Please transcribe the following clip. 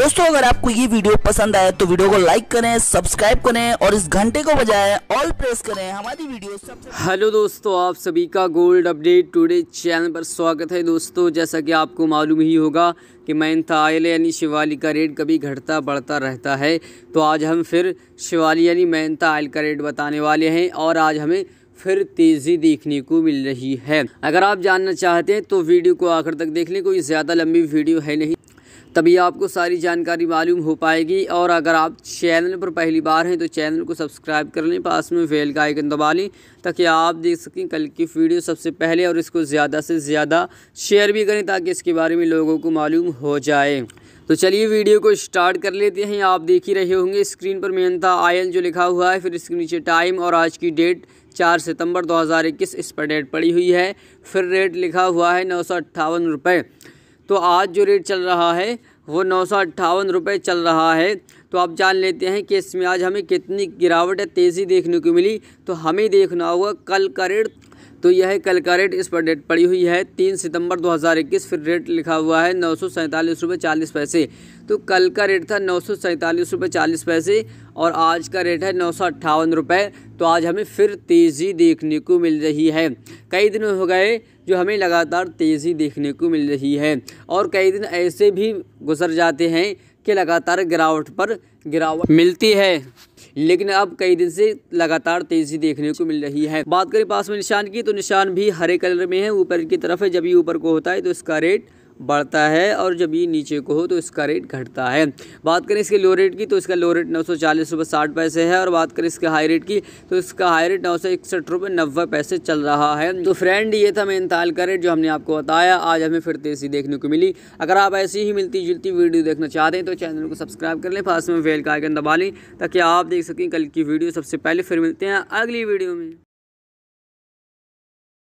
दोस्तों अगर आपको ये वीडियो पसंद आए तो वीडियो को लाइक करें सब्सक्राइब करें और इस घंटे को बजाय ऑल प्रेस करें हमारी वीडियो सबसे हेलो दोस्तों आप सभी का गोल्ड अपडेट टुडे चैनल पर स्वागत है दोस्तों जैसा कि आपको मालूम ही होगा कि मैंथा आयल यानी शिवाली का रेट कभी घटता बढ़ता रहता है तो आज हम फिर शिवाली यानी मैंथा आयल का रेट बताने वाले हैं और आज हमें फिर तेज़ी देखने को मिल रही है अगर आप जानना चाहते हैं तो वीडियो को आखिर तक देख लें कोई ज़्यादा लंबी वीडियो है नहीं तभी आपको सारी जानकारी मालूम हो पाएगी और अगर आप चैनल पर पहली बार हैं तो चैनल को सब्सक्राइब कर लें पास में बेल का आइकन दबा लें ताकि आप देख सकें कल की वीडियो सबसे पहले और इसको ज़्यादा से ज़्यादा शेयर भी करें ताकि इसके बारे में लोगों को मालूम हो जाए तो चलिए वीडियो को स्टार्ट कर लेते हैं आप देख ही रहे होंगे स्क्रीन पर मेहनता आयल जो लिखा हुआ है फिर इसके नीचे टाइम और आज की डेट चार सितंबर 2021 इस पर डेट पड़ी हुई है फिर रेट लिखा हुआ है नौ सौ अट्ठावन रुपये तो आज जो रेट चल रहा है वो नौ सौ अट्ठावन रुपये चल रहा है तो आप जान लेते हैं कि इसमें आज हमें कितनी गिरावट है तेज़ी देखने को मिली तो हमें देखना होगा कल का रेट तो यह कल का रेट इस पर डेट पड़ी हुई है तीन सितंबर 2021 फिर रेट लिखा हुआ है नौ सौ सैंतालीस रुपये चालीस पैसे तो कल का रेट था नौ सौ सैंतालीस रुपये चालीस पैसे और आज का रेट है नौ सौ अट्ठावन रुपये तो आज हमें फिर तेज़ी देखने को मिल रही है कई दिन हो गए जो हमें लगातार तेज़ी देखने को मिल रही है और कई दिन ऐसे भी गुजर जाते हैं कि लगातार गिरावट पर गिरावट मिलती है लेकिन अब कई दिन से लगातार तेजी देखने को मिल रही है बात करें पास में निशान की तो निशान भी हरे कलर में है ऊपर की तरफ है जब ये ऊपर को होता है तो इसका रेट बढ़ता है और जब ये नीचे को हो तो इसका रेट घटता है बात करें इसके लो रेट की तो इसका लो रेट नौ सौ चालीस रुपये साठ पैसे है और बात करें इसके हाई रेट की तो इसका हाई रेट नौ सौ इकसठ रुपये नब्बे पैसे चल रहा है तो फ्रेंड ये था मेन ताल का रेट जो हमने आपको बताया आज हमें फिर तेजी देखने को मिली अगर आप ऐसी ही मिलती जुलती वीडियो देखना चाहते हैं तो चैनल को सब्सक्राइब कर लें पास में वेल का आइकन दबा लें ताकि आप देख सकें कल की वीडियो सबसे पहले फिर मिलते हैं अगली वीडियो में